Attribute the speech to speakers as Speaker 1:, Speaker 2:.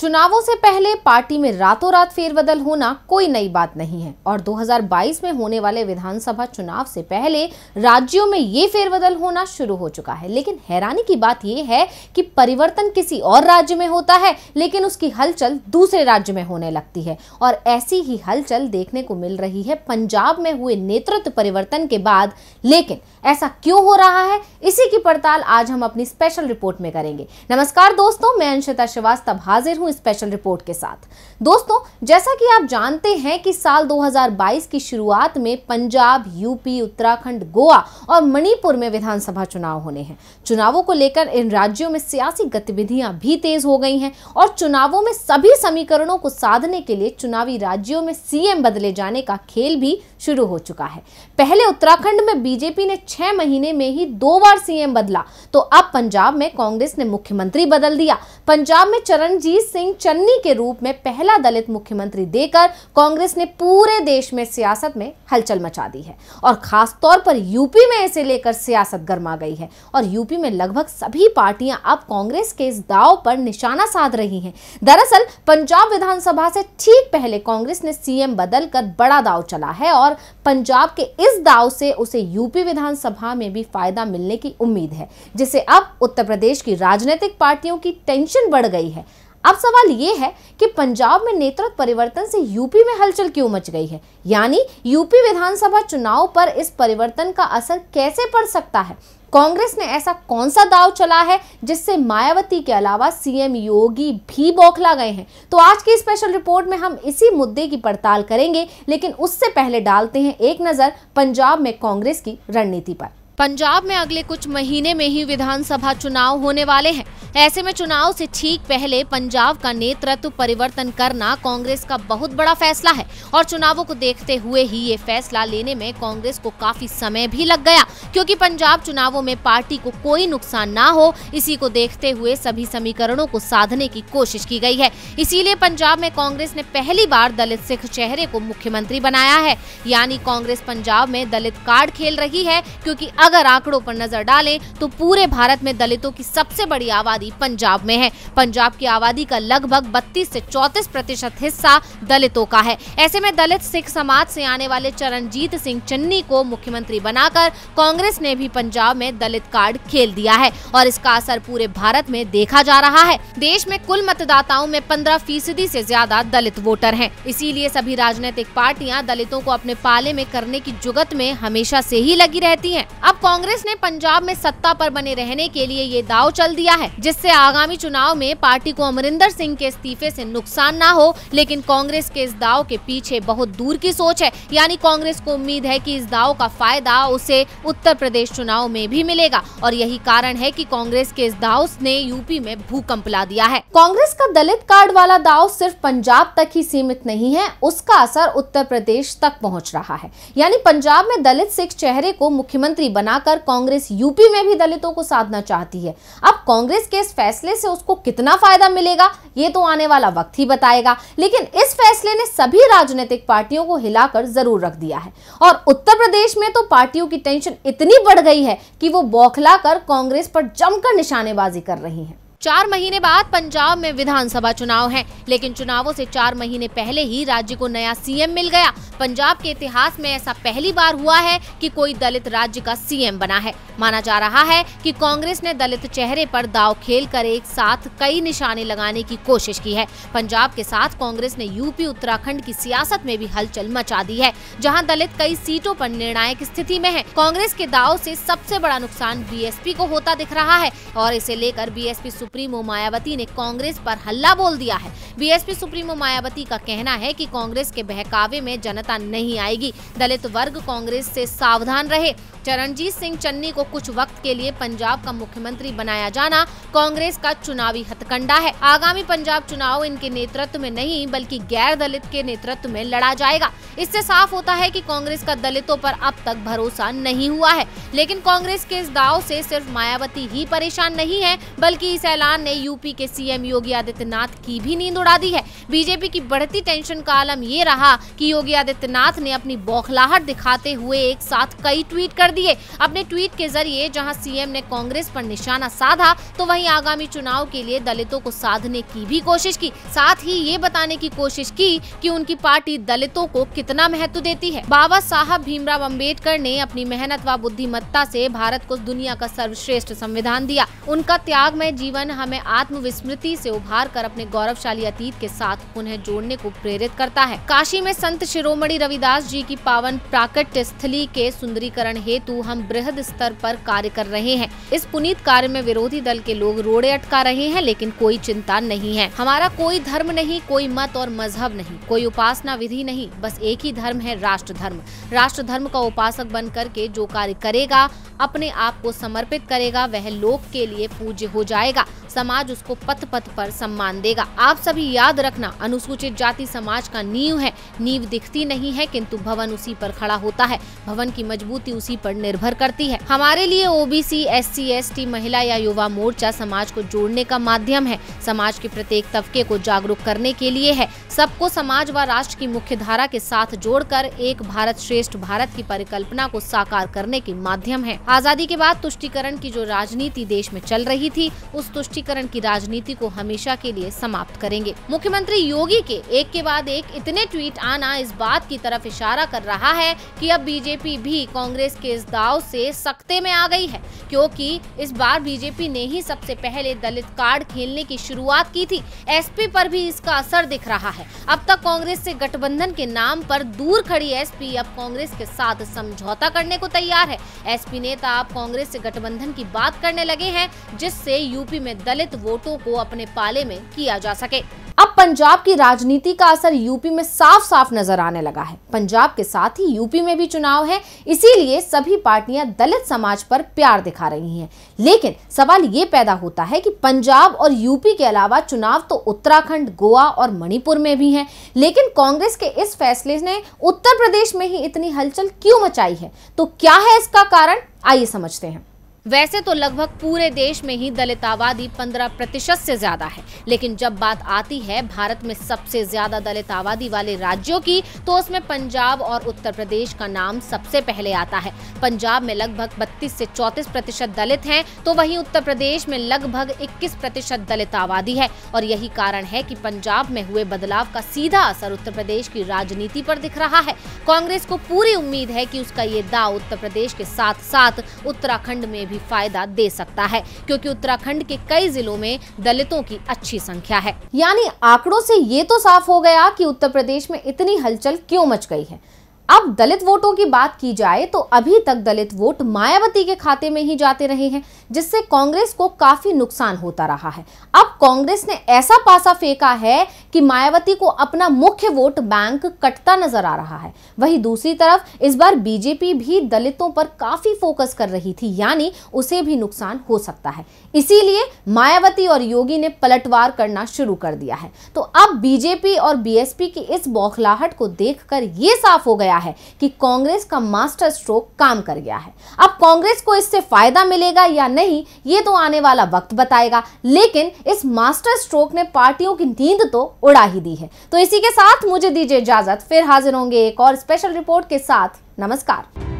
Speaker 1: चुनावों से पहले पार्टी में रातों रात फेरबदल होना कोई नई बात नहीं है और 2022 में होने वाले विधानसभा चुनाव से पहले राज्यों में ये फेरबदल होना शुरू हो चुका है लेकिन हैरानी की बात यह है कि परिवर्तन किसी और राज्य में होता है लेकिन उसकी हलचल दूसरे राज्य में होने लगती है और ऐसी ही हलचल देखने को मिल रही है पंजाब में हुए नेतृत्व परिवर्तन के बाद लेकिन ऐसा क्यों हो रहा है इसी की पड़ताल आज हम अपनी स्पेशल रिपोर्ट में करेंगे नमस्कार दोस्तों मैं अंशिता श्रीवास्तव हाजिर हूँ हूं स्पेशल रिपोर्ट के साथ दोस्तों जैसा कि आप जानते हैं कि साल 2022 की शुरुआत में पंजाब यूपी उत्तराखंड गोवा और मणिपुर में विधानसभा चुनाव होने हैं चुनावों को लेकर इन राज्यों में सियासी गतिविधियां भी तेज हो गई हैं और चुनावों में सभी समीकरणों को साधने के लिए चुनावी राज्यों में सीएम बदले जाने का खेल भी शुरू हो चुका है पहले उत्तराखंड में बीजेपी ने छह महीने में ही दो बार सीएम बदला तो अब पंजाब में कांग्रेस ने मुख्यमंत्री बदल दिया पंजाब में चरणजीत सिंह चन्नी के रूप में पहला दलित मुख्यमंत्री देकर कांग्रेस ने पूरे देश में सियासत में हलचल मचा दी है और खासतौर पर यूपी में इसे लेकर सियासत गर्मा गई है और यूपी में लगभग सभी पार्टियां अब कांग्रेस के इस दाव पर निशाना साध रही हैं दरअसल पंजाब विधानसभा से ठीक पहले कांग्रेस ने सीएम बदलकर बड़ा दाव चला है और और पंजाब के इस दाव से उसे यूपी विधानसभा में भी फायदा मिलने की उम्मीद है जिसे अब उत्तर प्रदेश की राजनीतिक पार्टियों की टेंशन बढ़ गई है अब सवाल ये है कि पंजाब में नेतृत्व परिवर्तन से यूपी में हलचल क्यों मच गई है यानी यूपी विधानसभा चुनाव पर इस परिवर्तन का असर कैसे पड़ सकता है कांग्रेस ने ऐसा कौन सा दाव चला है जिससे मायावती के अलावा सीएम योगी भी बौखला गए हैं तो आज की स्पेशल रिपोर्ट में हम इसी मुद्दे की पड़ताल करेंगे लेकिन उससे पहले डालते हैं एक नज़र पंजाब में कांग्रेस की रणनीति पर पंजाब में अगले कुछ महीने में ही विधानसभा चुनाव होने वाले हैं ऐसे में चुनाव से ठीक पहले पंजाब का नेतृत्व परिवर्तन करना कांग्रेस का बहुत बड़ा फैसला है और चुनावों को देखते हुए ही ये फैसला लेने में कांग्रेस को काफी समय भी लग गया क्योंकि पंजाब चुनावों में पार्टी को कोई नुकसान ना हो इसी को देखते हुए सभी समीकरणों को साधने की कोशिश की गई है इसीलिए पंजाब में कांग्रेस ने पहली बार दलित सिख चेहरे को मुख्यमंत्री बनाया है यानी कांग्रेस पंजाब में दलित कार्ड खेल रही है क्योंकि अगर आंकड़ों पर नजर डालें तो पूरे भारत में दलितों की सबसे बड़ी आबादी पंजाब में है पंजाब की आबादी का लगभग बत्तीस से चौतीस प्रतिशत हिस्सा दलितों का है ऐसे में दलित सिख समाज से आने वाले चरणजीत सिंह चन्नी को मुख्यमंत्री बनाकर कांग्रेस ने भी पंजाब में दलित कार्ड खेल दिया है और इसका असर पूरे भारत में देखा जा रहा है देश में कुल मतदाताओं में पंद्रह फीसदी ऐसी ज्यादा दलित वोटर है इसीलिए सभी राजनीतिक पार्टियां दलितों को अपने पाले में करने की जुगत में हमेशा से ही लगी रहती है अब कांग्रेस ने पंजाब में सत्ता पर बने रहने के लिए ये दाव चल दिया है जिससे आगामी चुनाव में पार्टी को अमरिंदर सिंह के इस्तीफे से नुकसान ना हो लेकिन कांग्रेस के इस दाव के पीछे बहुत दूर की सोच है यानी कांग्रेस को उम्मीद है कि इस दाव का फायदा उसे उत्तर प्रदेश चुनाव में भी मिलेगा और यही कारण है की कांग्रेस के इस दाव ने यूपी में भूकंप ला दिया है कांग्रेस का दलित कार्ड वाला दाव सिर्फ पंजाब तक ही सीमित नहीं है उसका असर उत्तर प्रदेश तक पहुँच रहा है यानी पंजाब में दलित सिख चेहरे को मुख्यमंत्री बना बनाकर कांग्रेस यूपी में भी दलितों को साधना चाहती है अब कांग्रेस के इस फैसले से उसको कितना फायदा मिलेगा ये तो आने वाला वक्त ही बताएगा लेकिन इस फैसले ने सभी राजनीतिक पार्टियों को हिलाकर जरूर रख दिया है और उत्तर प्रदेश में तो पार्टियों की टेंशन इतनी बढ़ गई है कि वो बौखला कांग्रेस पर जमकर निशानेबाजी कर रही है चार महीने बाद पंजाब में विधानसभा चुनाव है लेकिन चुनावों से चार महीने पहले ही राज्य को नया सीएम मिल गया पंजाब के इतिहास में ऐसा पहली बार हुआ है कि कोई दलित राज्य का सीएम बना है माना जा रहा है कि कांग्रेस ने दलित चेहरे पर दाव खेल कर एक साथ कई निशाने लगाने की कोशिश की है पंजाब के साथ कांग्रेस ने यूपी उत्तराखंड की सियासत में भी हलचल मचा दी है जहाँ दलित कई सीटों पर निर्णायक स्थिति में है कांग्रेस के दाव से सबसे बड़ा नुकसान बीएसपी को होता दिख रहा है और इसे लेकर बीएसपी सुप्रीमो मायावती ने कांग्रेस पर हल्ला बोल दिया है बीएसपी सुप्रीमो मायावती का कहना है कि कांग्रेस के बहकावे में जनता नहीं आएगी दलित वर्ग कांग्रेस से सावधान रहे चरणजीत सिंह चन्नी को कुछ वक्त के लिए पंजाब का मुख्यमंत्री बनाया जाना कांग्रेस का चुनावी हथकंडा है आगामी पंजाब चुनाव इनके नेतृत्व में नहीं बल्कि गैर दलित के नेतृत्व में लड़ा जाएगा इससे साफ होता है कि कांग्रेस का दलितों पर अब तक भरोसा नहीं हुआ है लेकिन कांग्रेस के इस दाव से सिर्फ मायावती ही परेशान नहीं है बल्कि इस ऐलान ने यूपी के सीएम योगी आदित्यनाथ की भी नींद उड़ा दी है बीजेपी की बढ़ती टेंशन का आलम ये रहा कि योगी आदित्यनाथ ने अपनी बौखलाहट दिखाते हुए एक साथ कई ट्वीट कर दिए अपने ट्वीट के जरिए जहां सीएम ने कांग्रेस पर निशाना साधा तो वहीं आगामी चुनाव के लिए दलितों को साधने की भी कोशिश की साथ ही ये बताने की कोशिश की कि उनकी पार्टी दलितों को कितना महत्व देती है बाबा साहब भीमराव अम्बेडकर ने अपनी मेहनत व बुद्धिमत्ता से भारत को दुनिया का सर्वश्रेष्ठ संविधान दिया उनका त्यागमय जीवन दिन हमें आत्मविस्मृति से उभार कर अपने गौरवशाली अतीत के साथ पुनः जोड़ने को प्रेरित करता है काशी में संत शिरोमणि रविदास जी की पावन प्राकट स्थली के सुंदरीकरण हेतु हम बृहद स्तर पर कार्य कर रहे हैं इस पुनीत कार्य में विरोधी दल के लोग रोड़े अटका रहे हैं लेकिन कोई चिंता नहीं है हमारा कोई धर्म नहीं कोई मत और मजहब नहीं कोई उपासना विधि नहीं बस एक ही धर्म है राष्ट्र धर्म राष्ट्र धर्म का उपासक बन करके जो कार्य करेगा अपने आप को समर्पित करेगा वह लोक के लिए पूज्य हो जाएगा समाज उसको पथ पथ पर सम्मान देगा आप सभी याद रखना अनुसूचित जाति समाज का नींव है नींव दिखती नहीं है किंतु भवन उसी पर खड़ा होता है भवन की मजबूती उसी पर निर्भर करती है हमारे लिए ओबीसी एससी एसटी महिला या युवा मोर्चा समाज को जोड़ने का माध्यम है समाज के प्रत्येक तबके को जागरूक करने के लिए है सबको समाज व राष्ट्र की मुख्य धारा के साथ जोड़कर एक भारत श्रेष्ठ भारत की परिकल्पना को साकार करने के माध्यम है आजादी के बाद तुष्टिकरण की जो राजनीति देश में चल रही थी उस तुष्टिकरण की राजनीति को हमेशा के लिए समाप्त करेंगे मुख्यमंत्री योगी के एक के बाद एक इतने ट्वीट आना इस बात की तरफ इशारा कर रहा है कि अब बीजेपी भी कांग्रेस के इस दाव से सख्ते में आ गई है क्योंकि इस बार बीजेपी ने ही सबसे पहले दलित कार्ड खेलने की शुरुआत की थी एस पर भी इसका असर दिख रहा है अब तक कांग्रेस ऐसी गठबंधन के नाम आरोप दूर खड़ी एस अब कांग्रेस के साथ समझौता करने को तैयार है एस नेता अब कांग्रेस ऐसी गठबंधन की बात करने लगे हैं जिससे यूपी में में दलित वोटों को अपने पाले में किया जा सके अब पंजाब की राजनीति का असर यूपी में साफ साफ नजर आने लगा है पंजाब के साथ ही यूपी में भी चुनाव है इसीलिए सभी पार्टियां दलित समाज पर प्यार दिखा रही हैं लेकिन सवाल ये पैदा होता है कि पंजाब और यूपी के अलावा चुनाव तो उत्तराखंड गोवा और मणिपुर में भी हैं लेकिन कांग्रेस के इस फैसले ने उत्तर प्रदेश में ही इतनी हलचल क्यों मचाई है तो क्या है इसका कारण आइए समझते हैं वैसे तो लगभग पूरे देश में ही दलित आबादी 15 प्रतिशत से ज्यादा है लेकिन जब बात आती है भारत में सबसे ज्यादा दलित आबादी वाले राज्यों की तो उसमें पंजाब और उत्तर प्रदेश का नाम सबसे पहले आता है पंजाब में लगभग 32 से 34 प्रतिशत दलित हैं तो वहीं उत्तर प्रदेश में लगभग 21 प्रतिशत दलित आबादी है और यही कारण है की पंजाब में हुए बदलाव का सीधा असर उत्तर प्रदेश की राजनीति पर दिख रहा है कांग्रेस को पूरी उम्मीद है की उसका ये दाव उत्तर प्रदेश के साथ साथ उत्तराखंड में भी फायदा दे सकता है क्योंकि उत्तराखंड के कई जिलों में दलितों की अच्छी संख्या है यानी आंकड़ों से ये तो साफ हो गया कि उत्तर प्रदेश में इतनी हलचल क्यों मच गई है अब दलित वोटों की बात की जाए तो अभी तक दलित वोट मायावती के खाते में ही जाते रहे हैं जिससे कांग्रेस को काफी नुकसान होता रहा है अब कांग्रेस ने ऐसा पासा फेंका है कि मायावती को अपना मुख्य वोट बैंक कटता नजर आ रहा है वहीं दूसरी तरफ इस बार बीजेपी भी दलितों पर काफी फोकस कर रही थी यानी उसे भी नुकसान हो सकता है इसीलिए मायावती और योगी ने पलटवार करना शुरू कर दिया है तो अब बीजेपी और बीएसपी की इस बौखलाहट को देखकर यह साफ हो गया है कि कांग्रेस का मास्टर स्ट्रोक काम कर गया है अब कांग्रेस को इससे फायदा मिलेगा या नहीं ये तो आने वाला वक्त बताएगा लेकिन इस मास्टर स्ट्रोक ने पार्टियों की नींद तो उड़ा ही दी है तो इसी के साथ मुझे दीजिए इजाजत फिर हाजिर होंगे एक और स्पेशल रिपोर्ट के साथ नमस्कार